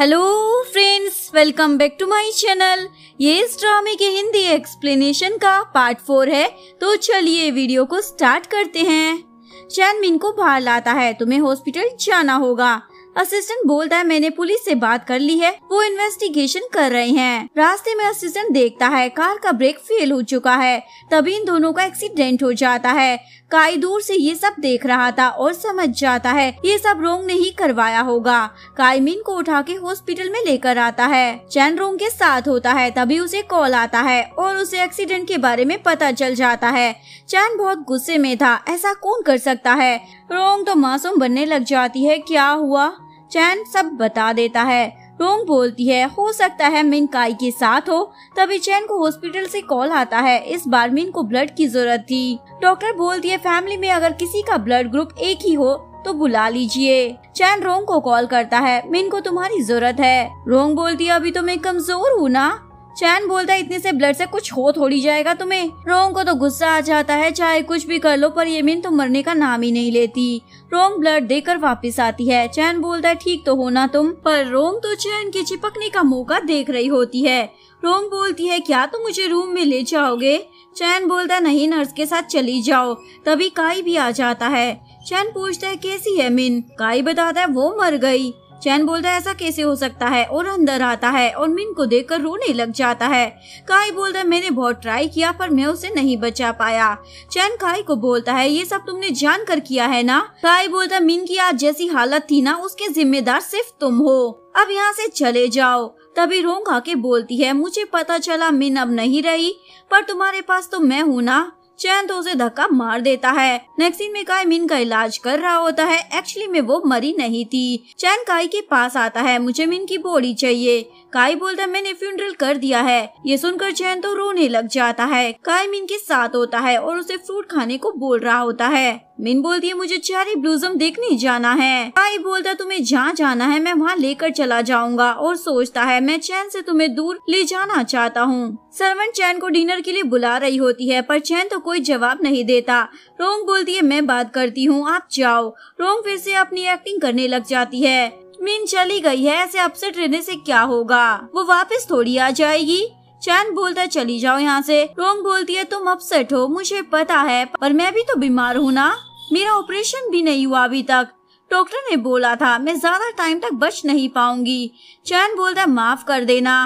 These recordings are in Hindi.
hello friends welcome back to my channel ये इस ड्रामे के हिंदी एक्सप्लेनेशन का पार्ट फोर है तो चलिए वीडियो को स्टार्ट करते हैं चैनमिन को बाहर लाता है तुम्हें हॉस्पिटल जाना होगा असिस्टेंट बोलता है मैंने पुलिस से बात कर ली है वो इन्वेस्टिगेशन कर रहे हैं रास्ते में असिस्टेंट देखता है कार का ब्रेक फेल हो चुका है तभी इन दोनों का एक्सीडेंट हो जाता है काई दूर से ये सब देख रहा था और समझ जाता है ये सब रोंग ने ही करवाया होगा काई मिन को उठा के हॉस्पिटल में लेकर आता है चैन रोंग के साथ होता है तभी उसे कॉल आता है और उसे एक्सीडेंट के बारे में पता चल जाता है चैन बहुत गुस्से में था ऐसा कौन कर सकता है रोंग तो मासूम बनने लग जाती है क्या हुआ चैन सब बता देता है टोंग बोलती है हो सकता है मिन काई के साथ हो तभी चैन को हॉस्पिटल से कॉल आता है इस बार मिन को ब्लड की जरूरत थी डॉक्टर बोलती है फैमिली में अगर किसी का ब्लड ग्रुप एक ही हो तो बुला लीजिए चैन रोंग को कॉल करता है मिन को तुम्हारी जरूरत है रोंग बोलती है अभी तो मैं कमजोर हूँ ना चैन बोलता है इतने से ब्लड से कुछ हो थोड़ी जाएगा तुम्हें रोंग को तो गुस्सा आ जाता है चाहे कुछ भी कर लो पर यमीन तो मरने का नाम ही नहीं लेती रोंग ब्लड देकर वापस आती है चैन बोलता है ठीक तो होना तुम पर रोंग तो चैन के चिपकने का मौका देख रही होती है रोंग बोलती है क्या तुम तो मुझे रूम में ले जाओगे चैन बोलता नहीं नर्स के साथ चली जाओ तभी काई भी आ जाता है चैन पूछता है कैसी है मिन काई बताता है वो मर गयी चैन बोलता है ऐसा कैसे हो सकता है और अंदर आता है और मिन को देखकर रोने लग जाता है काई बोलता है मैंने बहुत ट्राई किया पर मैं उसे नहीं बचा पाया चैन काई को बोलता है ये सब तुमने जान कर किया है ना काई बोलता है मिन की आज जैसी हालत थी ना उसके जिम्मेदार सिर्फ तुम हो अब यहाँ से चले जाओ तभी रोंग आके बोलती है मुझे पता चला मिन अब नहीं रही पर तुम्हारे पास तो मैं हूँ ना चैन तो उसे धक्का मार देता है नेक्सिन में काय मिन का इलाज कर रहा होता है एक्चुअली में वो मरी नहीं थी चैन काई के पास आता है मुझे मिन की बॉडी चाहिए काई बोलता है मैंने फ्यूनरल कर दिया है ये सुनकर चैन तो रोने लग जाता है काई मिन के साथ होता है और उसे फ्रूट खाने को बोल रहा होता है मिन बोलती है मुझे चेरी ब्लूजम देखने जाना है काई बोलता तुम्हें जहाँ जाना है मैं वहाँ लेकर चला जाऊंगा और सोचता है मैं चैन से तुम्हें दूर ले जाना चाहता हूँ सरवन चैन को डिनर के लिए बुला रही होती है पर चैन तो कोई जवाब नहीं देता रोंग बोलती है मैं बात करती हूँ आप जाओ रोंग फिर से अपनी एक्टिंग करने लग जाती है मीन चली गई है ऐसे अपसेट रहने से क्या होगा वो वापस थोड़ी आ जाएगी चैन बोलता है चली जाओ यहाँ से रोंग बोलती है तुम अपसेट हो मुझे पता है पर मैं भी तो बीमार हूँ ना मेरा ऑपरेशन भी नहीं हुआ अभी तक डॉक्टर ने बोला था मैं ज्यादा टाइम तक बच नहीं पाऊंगी चैन बोलता है माफ कर देना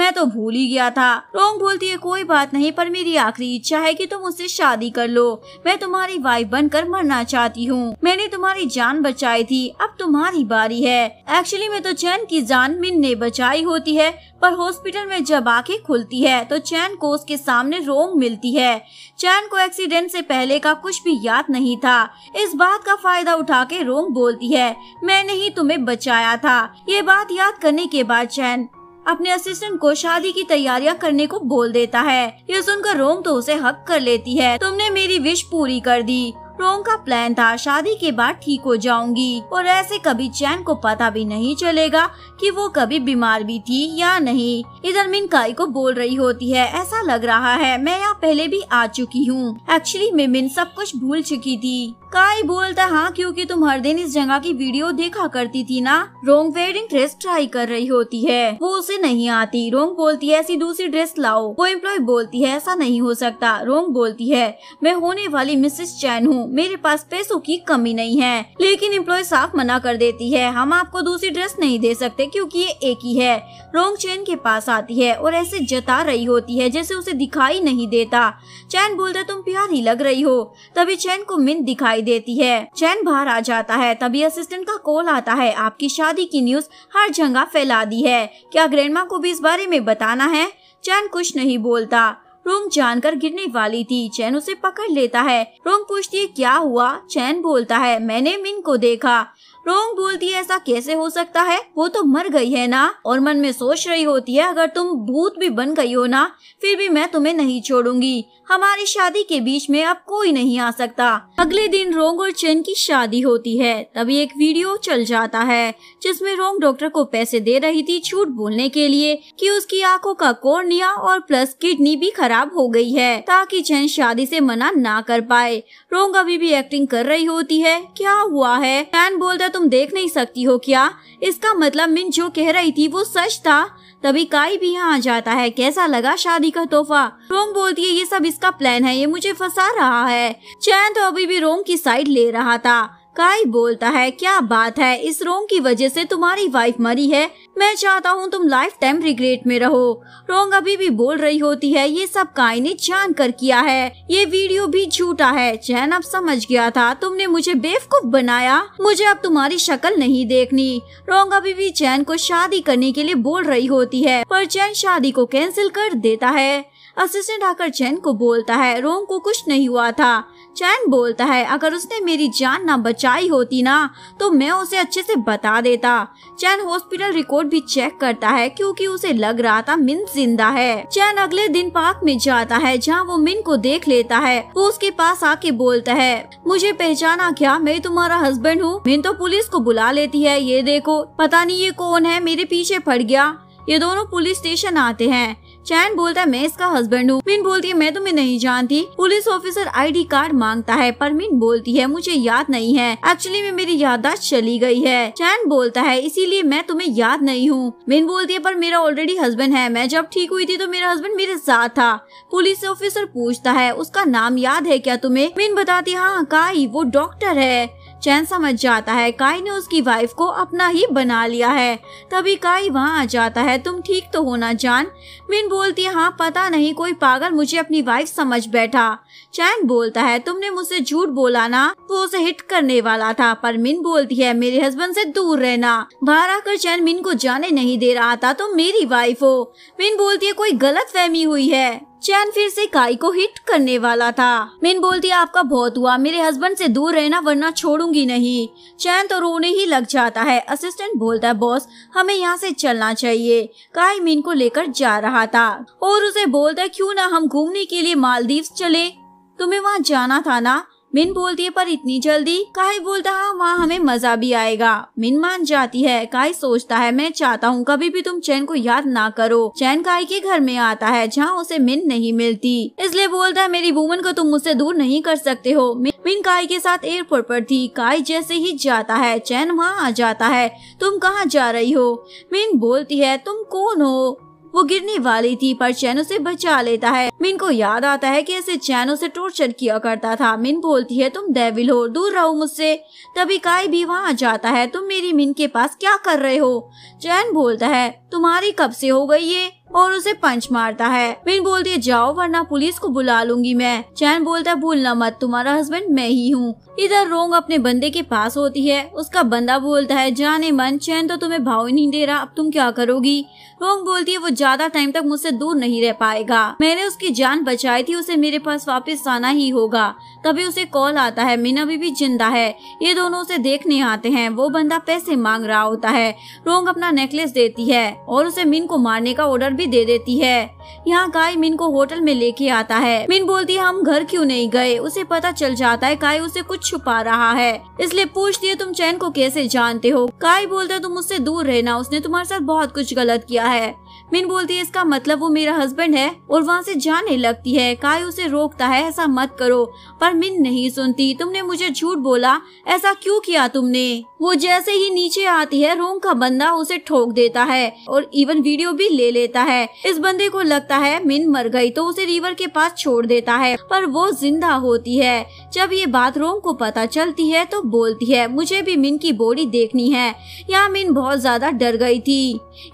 मैं तो भूल ही गया था रोंग बोलती है कोई बात नहीं पर मेरी आखिरी इच्छा है कि तुम उससे शादी कर लो मैं तुम्हारी वाइफ बनकर मरना चाहती हूँ मैंने तुम्हारी जान बचाई थी अब तुम्हारी बारी है एक्चुअली में तो चैन की जान मिन ने बचाई होती है पर हॉस्पिटल में जब आके खुलती है तो चैन को उसके सामने रोंग मिलती है चैन को एक्सीडेंट से पहले का कुछ भी याद नहीं था इस बात का फायदा उठा के रोंग बोलती है मैंने ही तुम्हें बचाया था ये बात याद करने के बाद चैन अपने असिस्टेंट को शादी की तैयारियां करने को बोल देता है यह सुनकर रोम तो उसे हक कर लेती है तुमने मेरी विश पूरी कर दी रोंग का प्लान था शादी के बाद ठीक हो जाऊंगी और ऐसे कभी चैन को पता भी नहीं चलेगा कि वो कभी बीमार भी थी या नहीं इधर मिनकाई को बोल रही होती है ऐसा लग रहा है मैं यहाँ पहले भी आ चुकी हूँ एक्चुअली मैं मिन सब कुछ भूल चुकी थी काई बोलता हाँ क्योंकि तुम हर दिन इस जगह की वीडियो देखा करती थी ना रोंग वेडिंग ड्रेस ट्राई कर रही होती है वो उसे नहीं आती रोंग बोलती है ऐसी दूसरी ड्रेस लाओ वो एम्प्लॉय बोलती है ऐसा नहीं हो सकता रोंग बोलती है मैं होने वाली मिसेस चैन हूँ मेरे पास पैसों की कमी नहीं है लेकिन इम्प्लॉय साफ मना कर देती है हम आपको दूसरी ड्रेस नहीं दे सकते क्योंकि ये एक ही है रोंग चैन के पास आती है और ऐसे जता रही होती है जैसे उसे दिखाई नहीं देता चैन बोलता तुम प्यारी लग रही हो तभी चैन को मिन दिखाई देती है चैन बाहर आ जाता है तभी असिस्टेंट का कॉल आता है आपकी शादी की न्यूज हर जगह फैला दी है क्या ग्रैंडमा को भी इस बारे में बताना है चैन कुछ नहीं बोलता रोम जानकर गिरने वाली थी चैन उसे पकड़ लेता है रोम पूछती है क्या हुआ चैन बोलता है मैंने मिन को देखा रोंग बोलती है ऐसा कैसे हो सकता है वो तो मर गई है ना और मन में सोच रही होती है अगर तुम भूत भी बन गई हो ना फिर भी मैं तुम्हें नहीं छोड़ूंगी हमारी शादी के बीच में अब कोई नहीं आ सकता अगले दिन रोंग और चेन की शादी होती है तभी एक वीडियो चल जाता है जिसमें रोंग डॉक्टर को पैसे दे रही थी छूट बोलने के लिए कि उसकी आंखों का कोर्निया और प्लस किडनी भी खराब हो गई है ताकि चेन शादी से मना ना कर पाए रोंग अभी भी एक्टिंग कर रही होती है क्या हुआ है चैन बोलता तुम देख नहीं सकती हो क्या इसका मतलब मिन जो कह रही थी वो सच था तभी काई भी यहाँ आ जाता है कैसा लगा शादी का तोहफा रोम बोलती है ये सब इसका प्लान है ये मुझे फंसा रहा है चैन तो अभी भी रोम की साइड ले रहा था काई बोलता है क्या बात है इस रोंग की वजह से तुम्हारी वाइफ मरी है मैं चाहता हूँ तुम लाइफ टाइम रिग्रेट में रहो रोंग अभी भी बोल रही होती है ये सब काई ने जान कर किया है ये वीडियो भी झूठा है चैन अब समझ गया था तुमने मुझे बेवकूफ बनाया मुझे अब तुम्हारी शक्ल नहीं देखनी रोंग अभी भी चैन को शादी करने के लिए बोल रही होती है पर चैन शादी को कैंसिल कर देता है असिस्टेंट आकर चैन को बोलता है रोंग को कुछ नहीं हुआ था चैन बोलता है अगर उसने मेरी जान ना बचाई होती ना तो मैं उसे अच्छे से बता देता चैन हॉस्पिटल रिकॉर्ड भी चेक करता है क्योंकि उसे लग रहा था मिन जिंदा है चैन अगले दिन पार्क में जाता है जहाँ वो मिन को देख लेता है वो उसके पास आके बोलता है मुझे पहचाना क्या मैं तुम्हारा हस्बैंड हूँ मिन तो पुलिस को बुला लेती है ये देखो पता नहीं ये कौन है मेरे पीछे पड़ गया ये दोनों पुलिस स्टेशन आते हैं चैन बोलता है मैं इसका हस्बैंड हूँ मीन बोलती है मैं तुम्हें नहीं जानती पुलिस ऑफिसर आईडी कार्ड मांगता है पर मीन बोलती है मुझे याद नहीं है एक्चुअली में मेरी याददाश्त चली गई है चैन बोलता है इसीलिए मैं तुम्हें याद नहीं हूँ मीन बोलती है पर मेरा ऑलरेडी हस्बैंड है मैं जब ठीक हुई थी तो मेरा हस्बैंड मेरे साथ था पुलिस ऑफिसर पूछता है उसका नाम याद है क्या तुम्हें मीन बताती हाँ का वो डॉक्टर है चैन समझ जाता है काई ने उसकी वाइफ को अपना ही बना लिया है तभी काई वहाँ आ जाता है तुम ठीक तो हो ना जान मिन बोलती है हाँ पता नहीं कोई पागल मुझे अपनी वाइफ समझ बैठा चैन बोलता है तुमने मुझसे झूठ बोला ना वो तो उसे हिट करने वाला था पर मिन बोलती है मेरे हस्बैंड से दूर रहना बाहर आकर चैन मिन को जाने नहीं दे रहा था तो मेरी वाइफ हो मिन बोलती है कोई गलत फहमी हुई है चैन फिर से काई को हिट करने वाला था मिन बोलती आपका बहुत हुआ मेरे हस्बैंड से दूर रहना वरना छोड़ूंगी नहीं चैन तो रोने ही लग जाता है असिस्टेंट बोलता है बॉस हमें यहाँ से चलना चाहिए काई मिन को लेकर जा रहा था और उसे बोलता है क्यों ना हम घूमने के लिए मालदीव चले तुम्हें वहाँ जाना था ना मिन बोलती है पर इतनी जल्दी काहे बोलता है हाँ, वहाँ हमें मजा भी आएगा मिन मान जाती है काहे सोचता है मैं चाहता हूँ कभी भी तुम चैन को याद ना करो चैन काहे के घर में आता है जहाँ उसे मिन नहीं मिलती इसलिए बोलता है मेरी वुमन को तुम मुझसे दूर नहीं कर सकते हो मिन काई के साथ एयरपोर्ट पर थी काई जैसे ही जाता है चैन वहाँ आ जाता है तुम कहाँ जा रही हो मिन बोलती है तुम कौन हो वो गिरने वाली थी पर चैनों से बचा लेता है मिन को याद आता है कि ऐसे चैनों से टॉर्चर किया करता था मिन बोलती है तुम देविल हो दूर रहो मुझसे तभी काई भी वहाँ जाता है तुम मेरी मिन के पास क्या कर रहे हो चैन बोलता है तुम्हारी कब से हो गई ये और उसे पंच मारता है मिन बोलती है जाओ वरना पुलिस को बुला लूंगी मैं चैन बोलता है भूलना मत तुम्हारा हस्बैंड मैं ही हूँ इधर रोंग अपने बंदे के पास होती है उसका बंदा बोलता है जाने मन चैन तो तुम्हें भाव ही नहीं दे रहा अब तुम क्या करोगी रोंग बोलती है वो ज्यादा टाइम तक मुझसे दूर नहीं रह पाएगा मैंने उसकी जान बचाई थी उसे मेरे पास वापस आना ही होगा तभी उसे कॉल आता है मीना भी जिंदा है ये दोनों उसे देखने आते हैं वो बंदा पैसे मांग रहा होता है रोंग अपना नेकलेस देती है और उसे मीन को मारने का ऑर्डर भी दे देती है यहाँ काय मीन को होटल में लेके आता है मीन बोलती है हम घर क्यों नहीं गए उसे पता चल जाता है काय उसे कुछ छुपा रहा है इसलिए पूछती है तुम चैन को कैसे जानते हो काय बोलता है तुम उससे दूर रहना उसने तुम्हारे साथ बहुत कुछ गलत किया है मिन बोलती है इसका मतलब वो मेरा हस्बैंड है और वहाँ से जाने लगती है काय उसे रोकता है ऐसा मत करो पर मिन नहीं सुनती तुमने मुझे झूठ बोला ऐसा क्यों किया तुमने वो जैसे ही नीचे आती है रोंग का बंदा उसे ठोक देता है और इवन वीडियो भी ले लेता है इस बंदे को लगता है मिन मर गई तो उसे रिवर के पास छोड़ देता है पर वो जिंदा होती है जब ये बात रोंग को पता चलती है तो बोलती है मुझे भी मिन की बॉडी देखनी है यहाँ मिन बहुत ज्यादा डर गई थी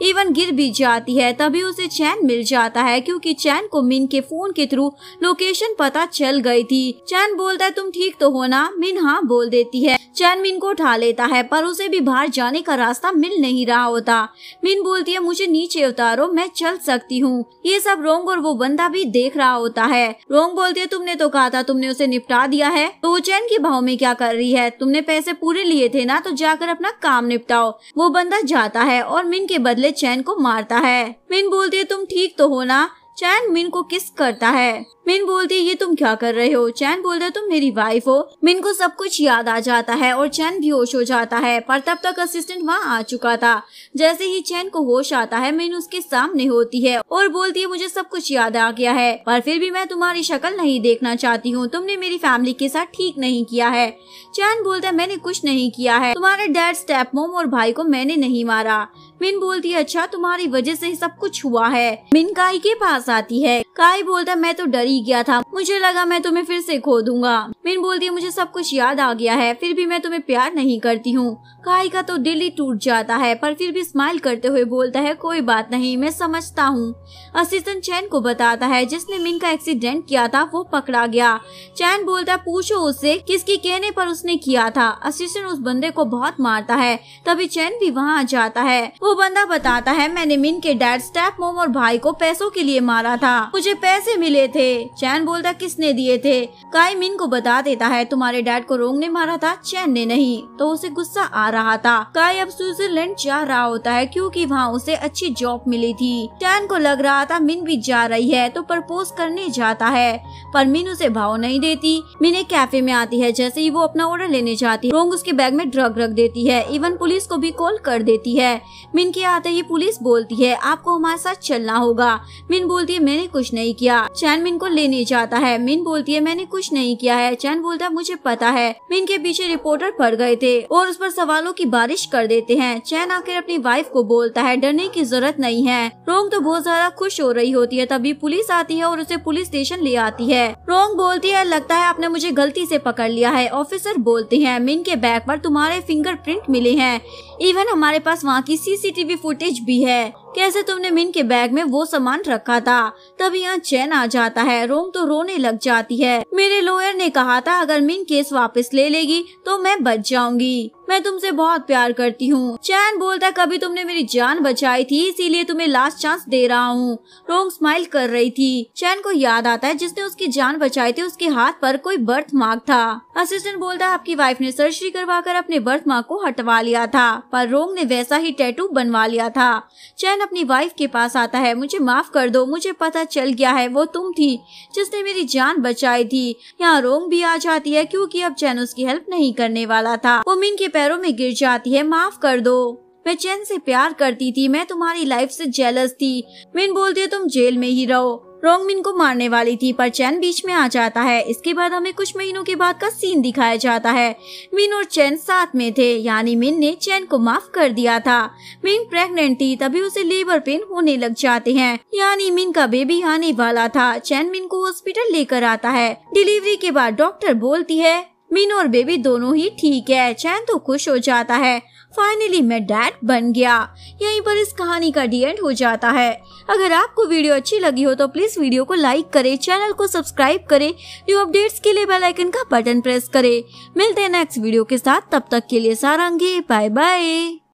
इवन गिर भी जाती है तभी उसे चैन मिल जाता है क्योंकि चैन को मिन के फोन के थ्रू लोकेशन पता चल गई थी चैन बोलता है तुम ठीक तो हो ना मिन हाँ बोल देती है चैन मिन को उठा लेता है है पर उसे भी बाहर जाने का रास्ता मिल नहीं रहा होता मिन बोलती है मुझे नीचे उतारो मैं चल सकती हूँ ये सब रोंग और वो बंदा भी देख रहा होता है रोंग बोलती है तुमने तो कहा था तुमने उसे निपटा दिया है तो वो चैन के भाव में क्या कर रही है तुमने पैसे पूरे लिए थे ना तो जाकर अपना काम निपटाओ वो बंदा जाता है और मिन के बदले चैन को मारता है मिन बोलती है तुम ठीक तो हो ना चैन मिन को किस करता है मिन बोलती है ये तुम क्या कर रहे हो चैन बोलता है तुम मेरी वाइफ हो मिन को सब कुछ याद आ जाता है और चैन भी होश हो जाता है पर तब तक असिस्टेंट वहाँ आ चुका था जैसे ही चैन को होश आता है मिन उसके सामने होती है और बोलती है मुझे सब कुछ याद आ गया है पर फिर भी मैं तुम्हारी शक्ल नहीं देखना चाहती हूँ तुमने मेरी फैमिली के साथ ठीक नहीं किया है चैन बोलता है मैंने कुछ नहीं किया है तुम्हारे डैड स्टेप मोम और भाई को मैंने नहीं मारा मिन बोलती है अच्छा तुम्हारी वजह से ही सब कुछ हुआ है मिन काई के पास आती है काई बोलता मैं तो डर ही गया था मुझे लगा मैं तुम्हें फिर से खो दूंगा मिन बोलती है मुझे सब कुछ याद आ गया है फिर भी मैं तुम्हें प्यार नहीं करती हूँ काई का तो दिल ही टूट जाता है पर फिर भी स्माइल करते हुए बोलता है कोई बात नहीं मैं समझता हूँ असिस्टेंट चैन को बताता है जिसने मिन का एक्सीडेंट किया था वो पकड़ा गया चैन बोलता है पूछो उससे किसके कहने पर उसने किया था असिस्टेंट उस बंदे को बहुत मारता है तभी चैन भी वहाँ जाता है वो बंदा बताता है मैंने मिन के डैड स्टेप मोम और भाई को पैसों के लिए मारा था मुझे पैसे मिले थे चैन बोलता किसने दिए थे काई मिन को बता देता है तुम्हारे डैड को रोंग ने मारा था चैन ने नहीं तो उसे गुस्सा आ रहा था काई अब स्विट्जरलैंड जा रहा होता है क्योंकि वहाँ उसे अच्छी जॉब मिली थी चैन को लग रहा था मिन भी जा रही है तो प्रपोज करने जाता है पर मिन उसे भाव नहीं देती मिन एक कैफे में आती है जैसे ही वो अपना ऑर्डर लेने जाती रोंग उसके बैग में ड्रग रख देती है इवन पुलिस को भी कॉल कर देती है मिन के आते ही पुलिस बोलती है आपको हमारे साथ चलना होगा मिन बोलती है मैंने कुछ नहीं किया चैन मिन को लेने जाता है मिन बोलती है मैंने कुछ नहीं किया है चैन बोलता है मुझे पता है मिन के पीछे रिपोर्टर पड़ गए थे और उस पर सवालों की बारिश कर देते हैं चैन आकर अपनी वाइफ को बोलता है डरने की जरूरत नहीं है रोंग तो बहुत ज्यादा खुश हो रही होती है तभी पुलिस आती है और उसे पुलिस स्टेशन ले आती है रोंग बोलती है लगता है आपने मुझे गलती ऐसी पकड़ लिया है ऑफिसर बोलते हैं मिन के बैग आरोप तुम्हारे फिंगर मिले हैं इवन हमारे पास वहाँ की सीसी सीसीटीवी फुटेज भी है कैसे तुमने मिन के बैग में वो सामान रखा था तब यहाँ चैन आ जाता है रोम तो रोने लग जाती है मेरे लॉयर ने कहा था अगर मिन केस वापस ले लेगी तो मैं बच जाऊंगी मैं तुमसे बहुत प्यार करती हूँ चैन बोलता है कभी तुमने मेरी जान बचाई थी इसीलिए तुम्हें लास्ट चांस दे रहा हूँ रोंग स्माइल कर रही थी चैन को याद आता है जिसने उसकी जान बचाई थी उसके हाथ पर कोई बर्थ मार्क था असिस्टेंट बोलता है आपकी वाइफ ने सर्जरी करवा कर अपने बर्थ मार्क को हटवा लिया था पर रोंग ने वैसा ही टैटू बनवा लिया था चैन अपनी वाइफ के पास आता है मुझे माफ कर दो मुझे पता चल गया है वो तुम थी जिसने मेरी जान बचाई थी यहाँ रोंग भी आ जाती है क्यूँकी अब चैन उसकी हेल्प नहीं करने वाला था मोमिन के पैरों में गिर जाती है माफ कर दो मैं चैन से प्यार करती थी मैं तुम्हारी लाइफ से जेलस थी मिन बोलती है तुम जेल में ही रहो रोंग मिन को मारने वाली थी पर चैन बीच में आ जाता है इसके बाद हमें कुछ महीनों के बाद का सीन दिखाया जाता है मिन और चैन साथ में थे यानी मिन ने चैन को माफ कर दिया था मिन प्रेग्नेंट थी तभी उसे लेबर पेन होने लग जाते हैं यानी मिन का बेबी आने वाला था चैन मिन को हॉस्पिटल लेकर आता है डिलीवरी के बाद डॉक्टर बोलती है मीनू और बेबी दोनों ही ठीक है चैन तो खुश हो जाता है फाइनली मैं डैड बन गया यहीं पर इस कहानी का डी एंड हो जाता है अगर आपको वीडियो अच्छी लगी हो तो प्लीज वीडियो को लाइक करें चैनल को सब्सक्राइब करें न्यू अपडेट्स के लिए बेल आइकन का बटन प्रेस करें मिलते हैं नेक्स्ट वीडियो के साथ तब तक के लिए सारंगी बाय बाय